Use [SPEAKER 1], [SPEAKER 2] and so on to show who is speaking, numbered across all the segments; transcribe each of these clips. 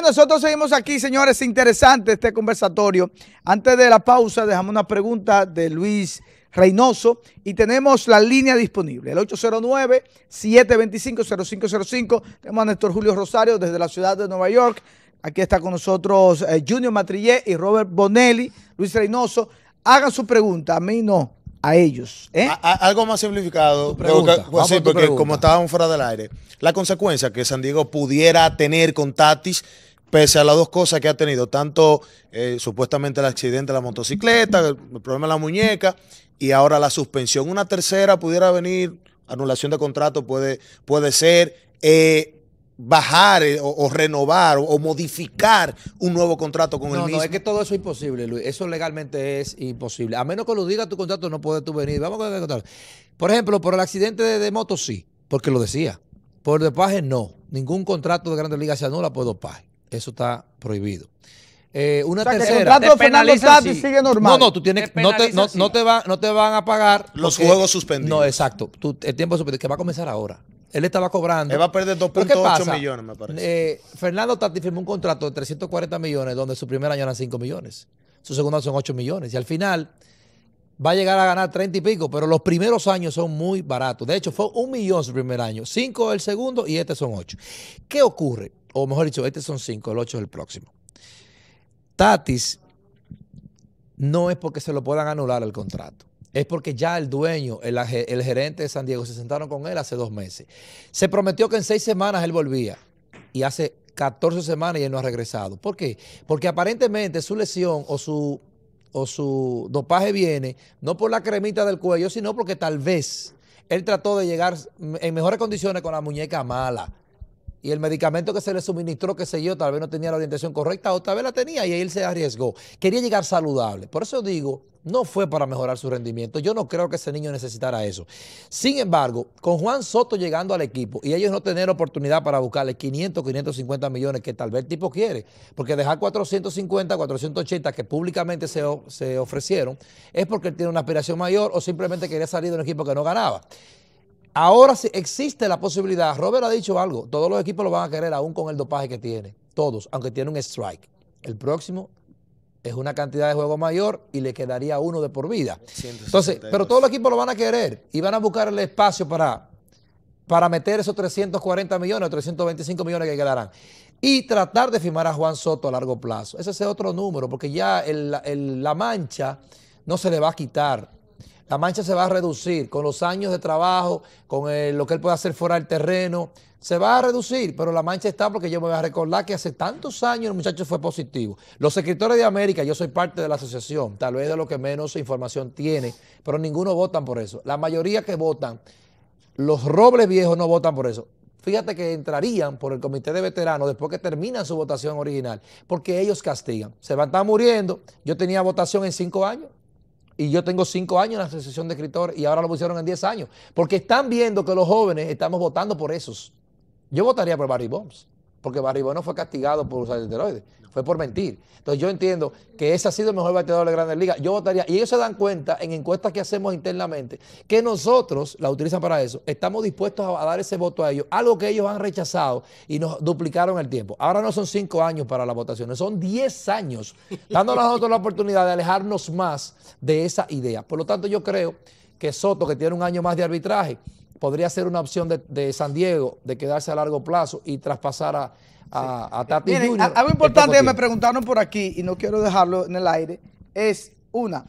[SPEAKER 1] nosotros seguimos aquí, señores. Interesante este conversatorio. Antes de la pausa, dejamos una pregunta de Luis Reynoso y tenemos la línea disponible, el 809-725-0505. Tenemos a Néstor Julio Rosario desde la ciudad de Nueva York. Aquí está con nosotros eh, Junior Matrillé y Robert Bonelli, Luis Reynoso. Hagan su pregunta, a mí no, a ellos. ¿eh? algo más simplificado, porque pues como estábamos fuera del aire, la consecuencia que San Diego pudiera
[SPEAKER 2] tener con Tatis pese a las dos cosas que ha tenido, tanto eh, supuestamente el accidente de la motocicleta, el problema de la muñeca y ahora la suspensión. Una tercera pudiera venir, anulación de contrato puede, puede ser, eh, bajar eh, o, renovar o, modificar un nuevo contrato con el mismo. No, es que todo eso es imposible, Luis. Eso legalmente es imposible. A menos que lo diga tu contrato, no puedes tú venir. Vamos a contar. Por ejemplo, por el accidente de, moto, sí, porque lo decía. Por dopaje, no. Ningún contrato de Grandes Ligas se anula por dopaje. Eso está prohibido. Eh, una tercera. sigue normal. No, no, tú tienes, no, te, no te van a pagar. Los juegos suspendidos. No, exacto. el tiempo suspendido, que va a comenzar ahora. Él estaba cobrando. Él eh, va a perder 2.8 millones,
[SPEAKER 3] me parece.
[SPEAKER 2] Eh, Fernando Tati firmó un contrato de 340 millones, donde su primer año eran 5 millones. Su segundo año son 8 millones. Y al final va a llegar a ganar 30 y pico, pero los primeros años son muy baratos. De hecho, fue un millón su primer año, Cinco el segundo y este son 8. ¿Qué ocurre? o mejor dicho, este son cinco, el ocho es el próximo. Tatis no es porque se lo puedan anular el contrato. Es porque ya el dueño, el, gerente de San Diego, se sentaron con él hace dos meses. Se prometió que en seis semanas él volvía. Y hace 14 semanas y él no ha regresado. ¿Por qué? Porque aparentemente su lesión o su, o su dopaje viene no por la cremita del cuello, sino porque tal vez él trató de llegar en mejores condiciones con la muñeca mala y el medicamento que se le suministró, que sé yo, tal vez no tenía la orientación correcta o tal vez la tenía y él se arriesgó. Quería llegar saludable. Por eso digo, no fue para mejorar su rendimiento. Yo no creo que ese niño necesitara eso. Sin embargo, con Juan Soto llegando al equipo y ellos no tener oportunidad para buscarle 500, 550 millones que tal vez el tipo quiere, porque dejar 450, 480 que públicamente se, se ofrecieron es porque él tiene una aspiración mayor o simplemente quería salir de un equipo que no ganaba. Ahora sí existe la posibilidad, Robert ha dicho algo, todos los equipos lo van a querer aún con el dopaje que tiene, todos, aunque tiene un strike. El próximo es una cantidad de juego mayor y le quedaría uno de por vida.
[SPEAKER 1] Entonces, pero todos
[SPEAKER 2] los equipos lo van a querer y van a buscar el espacio para, para meter esos 340 millones, 325 millones que quedarán. Y tratar de firmar a Juan Soto a largo plazo. Ese es otro número, porque ya la mancha no se le va a quitar la mancha se va a reducir con los años de trabajo, con eh, lo que él puede hacer fuera del terreno. Se va a reducir, pero la mancha está porque yo me voy a recordar que hace tantos años el muchacho fue positivo. Los escritores de América, yo soy parte de la asociación, tal vez de lo que menos información tiene, pero ninguno votan por eso. La mayoría que votan, los robles viejos no votan por eso fíjate que entrarían por el comité de veteranos después que terminan su votación original, porque ellos castigan. Se van a estar muriendo. Yo tenía votación en cinco años. Y yo tengo cinco años en la Asociación de Escritores y ahora lo pusieron en diez años. Porque están viendo que los jóvenes estamos votando por esos. Yo votaría por Barry Bonds porque Barribón no fue castigado por usar el esteroide, fue por mentir. Entonces yo entiendo que ese ha sido el mejor bateador de la Grandes Liga. Yo votaría, y ellos se dan cuenta en encuestas que hacemos internamente, que nosotros, la utilizan para eso, estamos dispuestos a, dar ese voto a ellos, algo que ellos han rechazado y nos duplicaron el tiempo. Ahora no son cinco años para las votaciones, son diez años, dándonos a nosotros la oportunidad de alejarnos más de esa idea. Por lo tanto, yo creo que Soto, que tiene un año más de arbitraje, podría ser una opción de, San Diego de quedarse a largo plazo y traspasar a, Tati Miren, Algo importante que me preguntaron
[SPEAKER 1] por aquí y no quiero dejarlo en el aire es, una,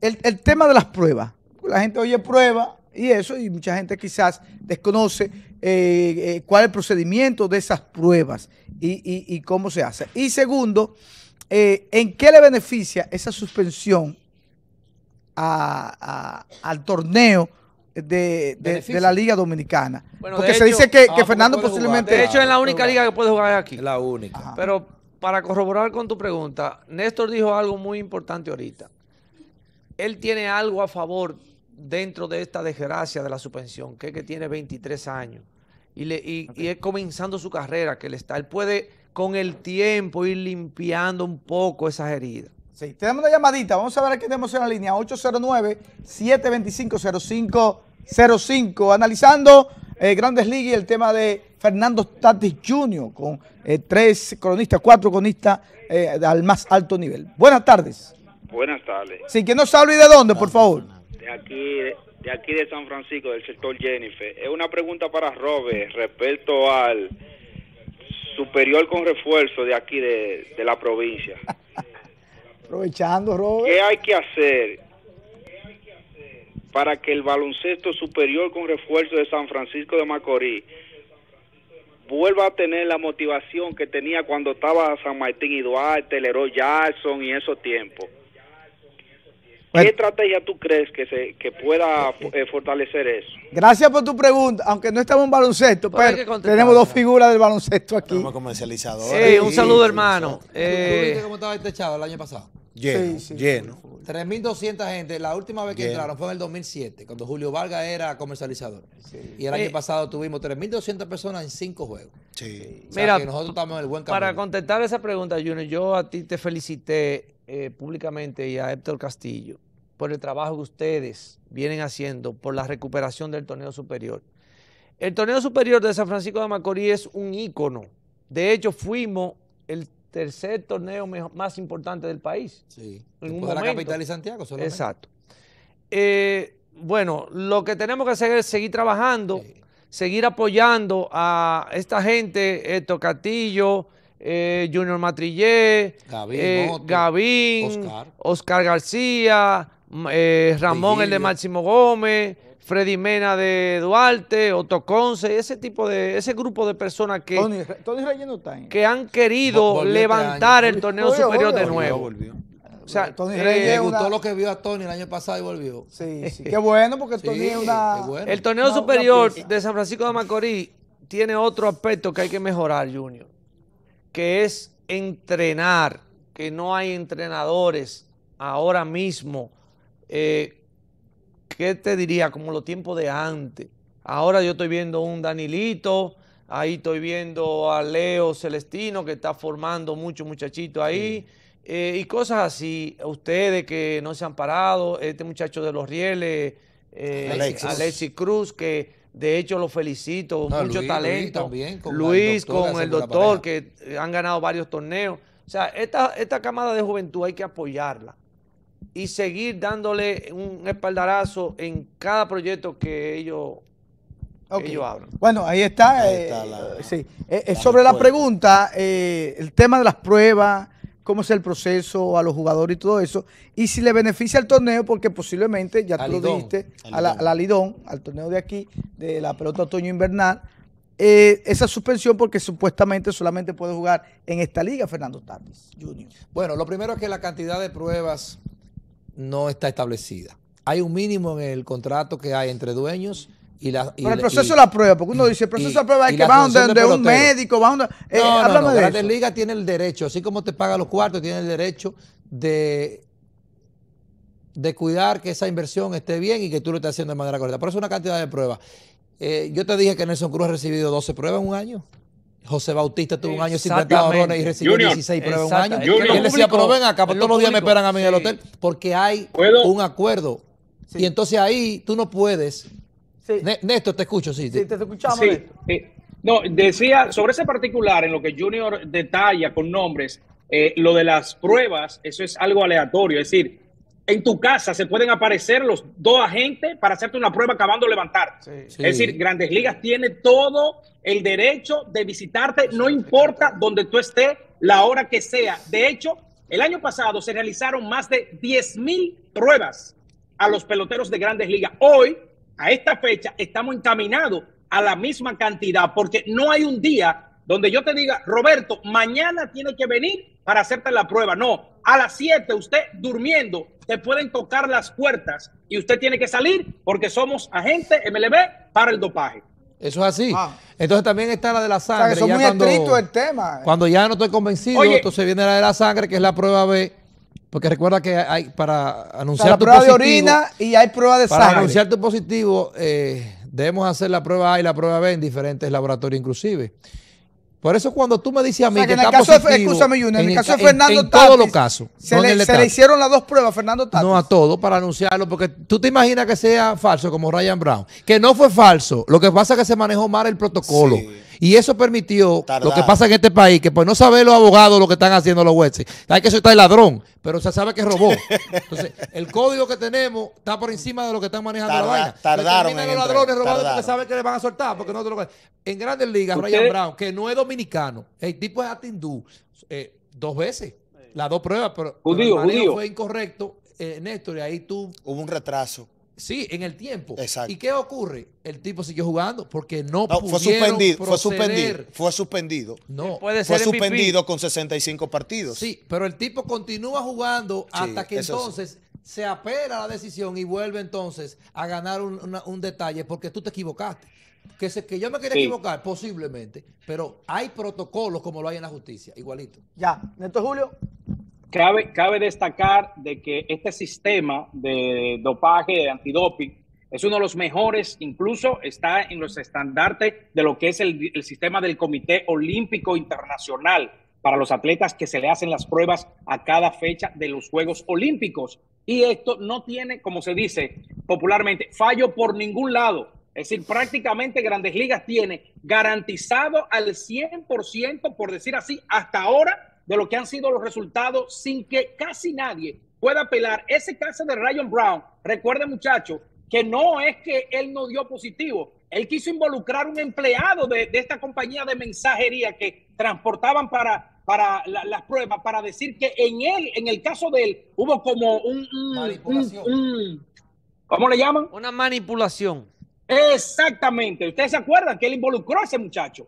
[SPEAKER 1] el, tema de las pruebas. La gente oye pruebas y eso, y mucha gente quizás desconoce eh, eh, cuál es el procedimiento de esas pruebas y, cómo se hace. Y segundo, eh, ¿en qué le beneficia esa suspensión al torneo? de, la Liga Dominicana. Porque se dice que, Fernando posiblemente... De hecho,
[SPEAKER 3] es la única liga que puede jugar aquí. La única. Pero para corroborar con tu pregunta, Néstor dijo algo muy importante ahorita. Él tiene algo a favor dentro de esta desgracia de la suspensión, que es que tiene 23 años y, le, y, y es comenzando su carrera que le está. Él puede con el tiempo ir limpiando un poco esas heridas. Sí,
[SPEAKER 1] tenemos una llamadita. Vamos a ver qué tenemos en la línea. 809-725-0505. Analizando eh, Grandes Ligas y el tema de Fernando Tatis Jr. con eh, tres cronistas, cuatro cronistas eh, al más alto nivel. Buenas tardes. Buenas tardes.
[SPEAKER 4] Sí, que nos hable de dónde, por favor. De aquí, de, aquí de San Francisco, del sector Jennifer. Es una pregunta para Robert respecto al superior con refuerzo de aquí de la provincia.
[SPEAKER 1] Aprovechando, Robert.
[SPEAKER 4] ¿Qué hay que hacer para que el baloncesto superior con refuerzo de San Francisco de Macorís vuelva a tener la motivación que tenía cuando estaba San Martín y Duarte, Leroy Jackson y esos tiempos? ¿Qué estrategia tú crees que se pueda eh, fortalecer eso?
[SPEAKER 1] Gracias por tu pregunta, aunque no estamos en baloncesto, pero tenemos dos figuras del baloncesto aquí. Sí, un saludo, hermano. Eh, cómo
[SPEAKER 2] estaba este chavo el año pasado? Lleno, lleno. 3.200 gente. La última vez que entraron fue en el 2007, cuando Julio Vargas era comercializador.
[SPEAKER 3] Y el año eh. pasado tuvimos 3.200 personas en cinco juegos. Sí. Mira, nosotros estamos en el buen camino. Para contestar esa pregunta, Junior, yo a ti te felicité eh, públicamente y a Héctor Castillo por el trabajo que ustedes vienen haciendo por la recuperación del torneo superior. El torneo superior de San Francisco de Macorís es un ícono. De hecho, fuimos el tercer torneo más importante del país. Sí. En la capital y Santiago Exacto. Eh, bueno, lo que tenemos que hacer es seguir trabajando, seguir apoyando a esta gente, Tocatillo, eh, Junior Matrillé, Gavín, eh, Oscar. García, Ramón el de Máximo Gómez. Oh, Freddy Mena de Duarte, Otto Conce, ese tipo de, ese grupo de personas que, que han querido este levantar el torneo superior de nuevo. O sea, Tony Reyes eh, le gustó
[SPEAKER 2] lo que vio a Tony el año pasado y volvió. Sí, sí. Qué bueno porque Tony es una. El torneo superior
[SPEAKER 3] de San Francisco de Macorís tiene otro aspecto que hay que mejorar, Junior, que es entrenar, que no hay entrenadores ahora mismo eh, ¿qué te diría? Como los tiempos de antes. Ahora yo estoy viendo un Danilito, ahí estoy viendo a Leo Celestino que está formando muchos muchachitos ahí. Eh, y cosas así, ustedes que no se han parado, este muchacho de los rieles, eh, Alexis. Cruz, que de hecho lo felicito, mucho talento. Luis, con, con el doctor, que han ganado varios torneos. O sea, esta, esta camada de juventud hay que apoyarla y seguir dándole un espaldarazo en cada proyecto que ellos, okay.
[SPEAKER 1] Bueno, ahí está. Eh, eh, eh, sobre la pregunta, el tema de las pruebas, cómo es el proceso a los jugadores y todo eso, y si le beneficia al torneo, porque posiblemente, ya tú lo dijiste, Alidón. a Lidón, al torneo de aquí, de la pelota otoño-invernal, esa suspensión porque supuestamente solamente puede jugar en esta liga Fernando Tatis
[SPEAKER 2] Jr. Bueno, lo primero es que la cantidad de pruebas no está establecida. Hay un mínimo en el contrato que hay entre dueños
[SPEAKER 1] y la, y el proceso de la prueba, porque uno dice, el proceso de la prueba es que va donde, un médico, va donde... Eh, no, no, de
[SPEAKER 2] Liga tiene el derecho, así como te paga los cuartos, tiene el derecho de de cuidar que esa inversión esté bien y que tú lo estés haciendo de manera correcta. Por eso una cantidad de pruebas. Eh, yo te dije que Nelson Cruz ha recibido 12 pruebas en un año. José Bautista tuvo un año sin tratar y recibió 16 pruebas un año. Y él decía, pero ven acá, pues todos los días me esperan a mí en el hotel, porque hay un acuerdo. Y entonces ahí tú no puedes. Sí.
[SPEAKER 4] Néstor, te escucho, sí. Sí, te escuchamos. no, decía, sobre ese particular, en lo que Junior detalla con nombres, eh, lo de las pruebas, eso es algo aleatorio. Es decir, en tu casa se pueden aparecer los dos agentes para hacerte una prueba acabando de levantar. Es decir, Grandes Ligas tiene todo el derecho de visitarte, no importa donde tú estés, la hora que sea. De hecho, el año pasado se realizaron más de 10 mil pruebas a los peloteros de Grandes Ligas. Hoy, a esta fecha, estamos encaminados a la misma cantidad porque no hay un día donde yo te diga, Roberto, mañana tiene que venir para hacerte la prueba. No, a las 7 usted durmiendo, te pueden tocar las puertas y usted tiene que salir porque somos agente MLB para el dopaje.
[SPEAKER 2] Eso es así. Ah. Entonces también está la de la sangre. muy cuando, el tema. Cuando ya no estoy convencido, entonces viene la de la sangre, que es la prueba B. Porque recuerda que hay para anunciar la prueba de orina y hay
[SPEAKER 1] prueba de sangre. Para anunciar
[SPEAKER 2] tu positivo, eh, debemos hacer la prueba A y la prueba B en diferentes laboratorios, inclusive. Por eso cuando tú me dices a mí que, en el caso positivo, de, en, Fernando en todos los casos, se, le,
[SPEAKER 1] hicieron las dos pruebas
[SPEAKER 2] Fernando Tatis. No a todo para anunciarlo, porque tú te imaginas que sea falso como Ryan Brown, que no fue falso, lo que pasa es que se manejó mal el protocolo. Y eso permitió lo que pasa en este país, que pues no saben los abogados lo que están haciendo los jueces. Hay que soltar el ladrón, pero se sabe que robó. Entonces, el código que tenemos está por encima de lo que están manejando la vaina. Tardaron. los ladrones robados porque saben que le van a soltar, porque no En Grandes Ligas, Ryan Brown, que no es dominicano, el tipo es atindú, eh, dos veces. Las dos pruebas, pero, fue incorrecto, eh, Néstor, y ahí tú... Hubo un retraso. Sí, en el tiempo. Exacto. ¿Y qué ocurre? El tipo siguió jugando porque no, fue suspendido, fue suspendido,
[SPEAKER 3] fue suspendido. No, puede ser fue suspendido con 65 partidos. Sí,
[SPEAKER 2] pero el tipo continúa jugando
[SPEAKER 3] hasta que entonces
[SPEAKER 2] se apela la decisión y vuelve entonces a ganar un, detalle porque tú te equivocaste. Que, que yo me quería equivocar, posiblemente, pero hay protocolos como lo hay
[SPEAKER 4] en la justicia, igualito.
[SPEAKER 1] Ya, Neto Julio.
[SPEAKER 4] Cabe, destacar de que este sistema de dopaje, de antidoping, es uno de los mejores, incluso está en los estandartes de lo que es el, el sistema del Comité Olímpico Internacional para los atletas que se le hacen las pruebas a cada fecha de los Juegos Olímpicos. Y esto no tiene, como se dice popularmente, fallo por ningún lado. Es decir, prácticamente Grandes Ligas tiene garantizado al 100%, por decir así, hasta ahora, de lo que han sido los resultados sin que casi nadie pueda apelar. Ese caso de Ryan Brown, recuerden muchachos, que no es que él no dio positivo, él quiso involucrar un empleado de, esta compañía de mensajería que transportaban para, para las pruebas, para decir que en él, en el caso de él, hubo como un, ¿Cómo le llaman? Una manipulación. Exactamente. ¿Ustedes se acuerdan que él involucró a ese muchacho?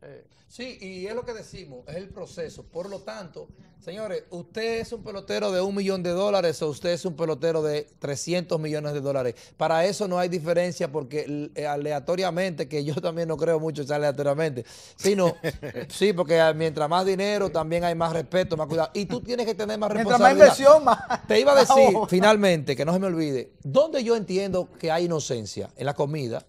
[SPEAKER 2] Eh, Sí, y es lo que decimos, es el proceso. Por lo tanto, señores, usted es un pelotero
[SPEAKER 4] de un millón de dólares
[SPEAKER 2] o usted es un pelotero de 300 millones de dólares. Para eso no hay diferencia porque eh, aleatoriamente, que yo también no creo mucho aleatoriamente, sino, sí, porque ah, mientras más dinero también hay más respeto, más cuidado. Y tú tienes que tener más responsabilidad. Mientras más inversión, más. Te iba a decir, finalmente, que no se me olvide, ¿dónde yo entiendo que hay inocencia? En la comida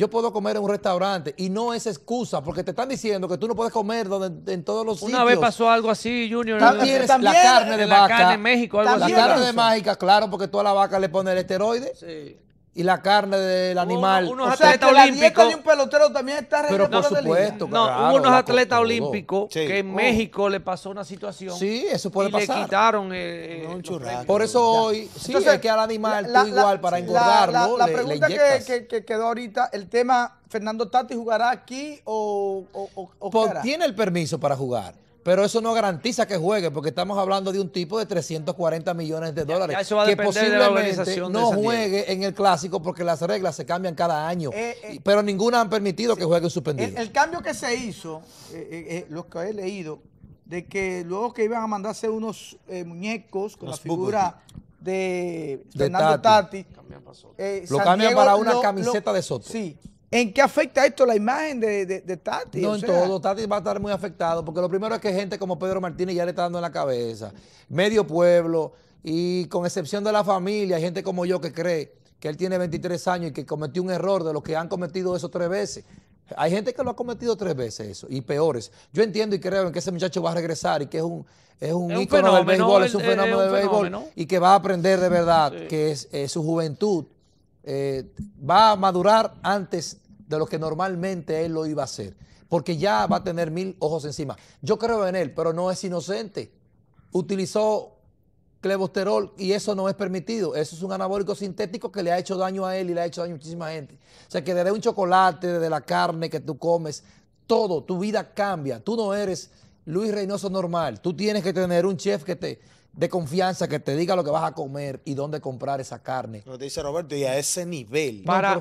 [SPEAKER 2] yo puedo comer en un restaurante y no es excusa porque te están diciendo que tú no puedes comer donde, en todos los Una sitios. Una vez pasó
[SPEAKER 3] algo así, Junior. También, la, carne de vaca. en México, algo La carne de
[SPEAKER 2] mágica, claro, porque tú a la vaca le pones el esteroide. Sí y la carne del animal. unos o atletas olímpicos. La de
[SPEAKER 1] un pelotero también está Pero por supuesto, No, hubo unos
[SPEAKER 3] atletas olímpicos que en oh. México le pasó una situación. Sí, eso puede y pasar. le quitaron eh, eh, Por eso
[SPEAKER 1] hoy,
[SPEAKER 2] sí, que al animal tú igual para engordarlo. La, pregunta
[SPEAKER 1] que, quedó ahorita, el tema, ¿Fernando Tati jugará aquí o, pues Tiene
[SPEAKER 2] el permiso para jugar. Pero eso no garantiza que juegue, porque estamos hablando de un tipo de 340 millones de dólares. que posiblemente no juegue en el clásico porque las reglas se cambian cada año. Eh, eh, pero ninguna han permitido que juegue suspendido. El,
[SPEAKER 1] cambio que se hizo, eh, lo que he leído, de que luego que iban a mandarse unos muñecos con la figura de Fernando Tati, lo cambian para una camiseta de Soto. Sí, ¿En qué afecta esto la imagen de, Tati? No, en todo. Tati va a estar muy afectado porque
[SPEAKER 2] lo primero es que gente como Pedro Martínez ya le está dando en la cabeza. Medio pueblo y con excepción de la familia, hay gente como yo que cree que él tiene 23 años y que cometió un error de los que han cometido eso tres veces. Hay gente que lo ha cometido tres veces eso, y peores. Yo entiendo y creo en que ese muchacho va a regresar y que es un, es un, del béisbol, es un fenómeno del béisbol y que va a aprender de verdad que es, su juventud eh, va a madurar antes de lo que normalmente él lo iba a hacer, porque ya va a tener mil ojos encima. Yo creo en él, pero no es inocente. Utilizó clevosterol y eso no es permitido. Eso es un anabólico sintético que le ha hecho daño a él y le ha hecho daño a muchísima gente. O sea, que desde un chocolate, desde la carne que tú comes, todo, tu vida cambia. Tú no eres Luis Reynoso normal. Tú tienes que tener un chef que te de confianza que te diga lo que vas a comer y dónde comprar esa carne.
[SPEAKER 1] Lo dice Roberto, y a ese nivel. Para,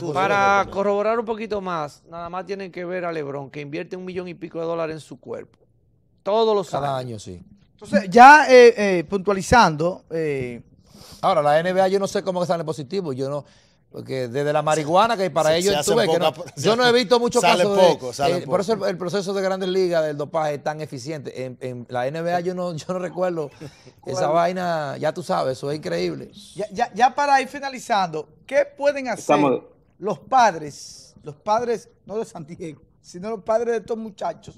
[SPEAKER 3] corroborar un poquito más, nada más tienen que ver a Lebron, que invierte un millón y pico de dólares en su cuerpo. Todos los Cada años. año, sí.
[SPEAKER 1] Entonces, ya eh, eh, puntualizando... Eh,
[SPEAKER 2] Ahora, la NBA yo no sé cómo sale positivo. Yo no, porque desde la marihuana que para ellos estuve que yo no he visto muchos casos. Eh, por eso el, proceso de grandes ligas del dopaje es tan eficiente. En, la NBA yo no, yo recuerdo esa vaina, ya tú sabes, eso es
[SPEAKER 1] increíble. Ya, para ir finalizando, ¿qué pueden hacer los padres, los padres, no de Santiago sino los padres de estos muchachos,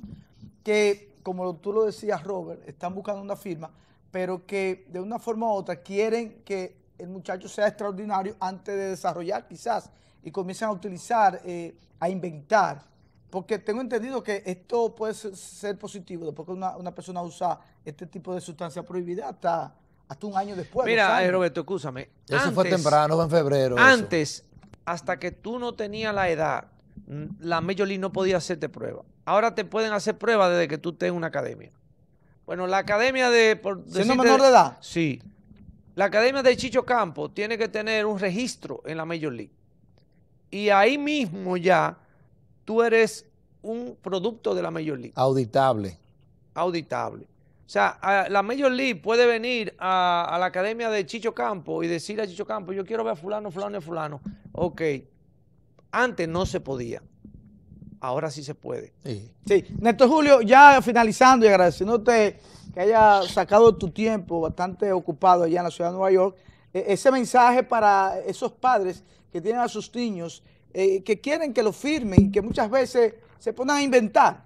[SPEAKER 1] que, como tú lo decías, Robert, están buscando una firma, pero que de una forma u otra quieren que el muchacho sea extraordinario antes de desarrollar quizás y comiencen a utilizar, eh, a inventar. Porque tengo entendido que esto puede ser positivo después que una, persona usa este tipo de sustancia prohibida hasta, hasta un año después. Mira, Roberto,
[SPEAKER 3] escúchame. Eso fue temprano, fue en febrero. Antes,
[SPEAKER 1] hasta que tú no tenías la
[SPEAKER 3] edad, la Major no podía hacerte prueba. Ahora te pueden hacer prueba desde que tú estés en una academia. Bueno, la academia de... menor de edad? Sí la academia de Chicho Campo tiene que tener un registro en la Major League. Y ahí mismo ya tú eres un producto de la Major League. Auditable. Auditable. O sea, la Major League puede venir a, la academia de Chicho Campo y decir a Chicho Campo, yo quiero ver a fulano, fulano y fulano. Ok. Antes no
[SPEAKER 1] se podía ahora sí se puede. Sí. Neto Néstor Julio, ya finalizando y agradeciéndote que haya sacado tu tiempo bastante ocupado allá en la ciudad de Nueva York, e, ese mensaje para esos padres que tienen a sus niños, eh, que quieren que lo firmen y que muchas veces se ponen a inventar.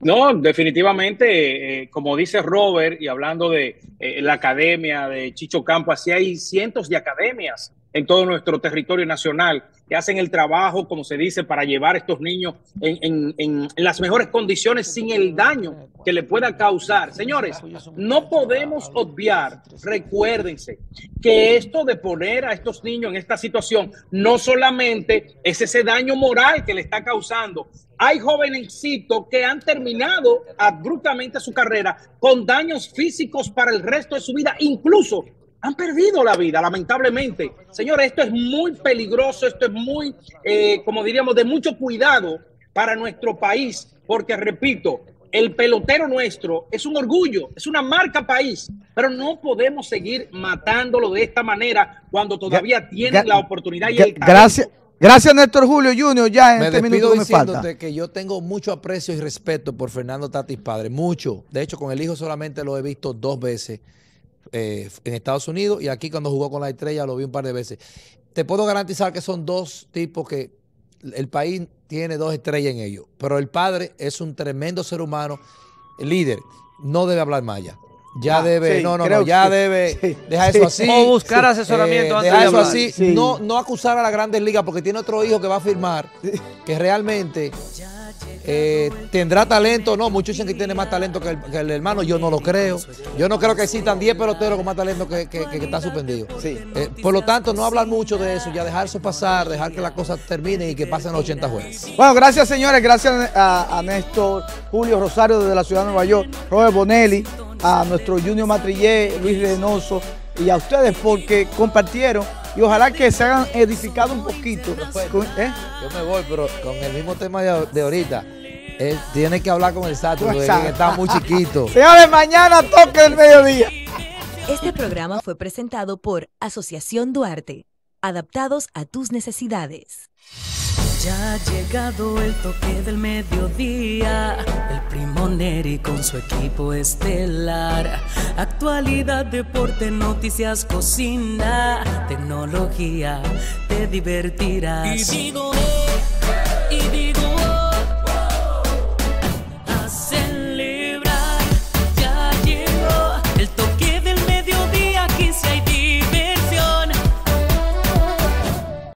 [SPEAKER 4] No, definitivamente, eh, eh, como dice Robert, y hablando de la academia de Chicho Campo, así hay cientos de academias en todo nuestro territorio nacional, que hacen el trabajo, como se dice, para llevar a estos niños en, en, en las mejores condiciones sin el daño que le pueda causar. Señores, no podemos obviar, recuérdense, que esto de poner a estos niños en esta situación no solamente es ese daño moral que le está causando, hay jovencitos que han terminado abruptamente su carrera con daños físicos para el resto de su vida, incluso han perdido la vida, lamentablemente. Señores, esto es muy peligroso, esto es muy, eh, como diríamos, de mucho cuidado para nuestro país, porque repito, el pelotero nuestro es un orgullo, es una marca país, pero no podemos seguir matándolo de esta manera cuando todavía tiene la oportunidad y el Gracias.
[SPEAKER 1] Gracias, Néstor Julio Junior. Ya en este minuto me
[SPEAKER 4] que yo tengo mucho aprecio y respeto por
[SPEAKER 2] Fernando Tatis Padre, mucho. De hecho, con el hijo solamente lo he visto dos veces. Eh, en Estados Unidos y aquí cuando jugó con la estrella lo vi un par de veces. Te puedo garantizar que son dos tipos que el país tiene dos estrellas en ellos, pero el padre es un tremendo ser humano, líder, no debe hablar maya ya ah, debe, no, no, ya debe. eso así. O buscar asesoramiento eh, antes de. eso así. No, no acusar a la Grandes Ligas porque tiene otro hijo que va a firmar que realmente eh, tendrá talento. No, muchos dicen que tiene más talento que el, hermano. Yo no lo creo. Yo no creo que existan 10 peloteros con más talento que, está suspendido. Sí. Eh, por lo tanto, no hablar mucho de eso. Ya dejar eso pasar, dejar que la cosa termine y que pasen los 80 juegos.
[SPEAKER 1] Bueno, gracias, señores. Gracias a, a Néstor Julio Rosario desde la ciudad de Nueva York, Robert Bonelli a nuestro Junior Matrillé, Luis Reynoso y a ustedes porque compartieron y ojalá que se hayan edificado un poquito. ¿eh? Yo me voy, pero
[SPEAKER 2] con el mismo tema de, ahorita. Él tiene que hablar con el
[SPEAKER 1] Sato, porque está muy chiquito. Señores, mañana toque el mediodía. Este programa fue presentado por Asociación Duarte, adaptados a tus necesidades. Ya ha llegado el toque del mediodía, el
[SPEAKER 4] primo Neri con su equipo estelar. Actualidad, deporte, noticias, cocina, tecnología, te divertirás.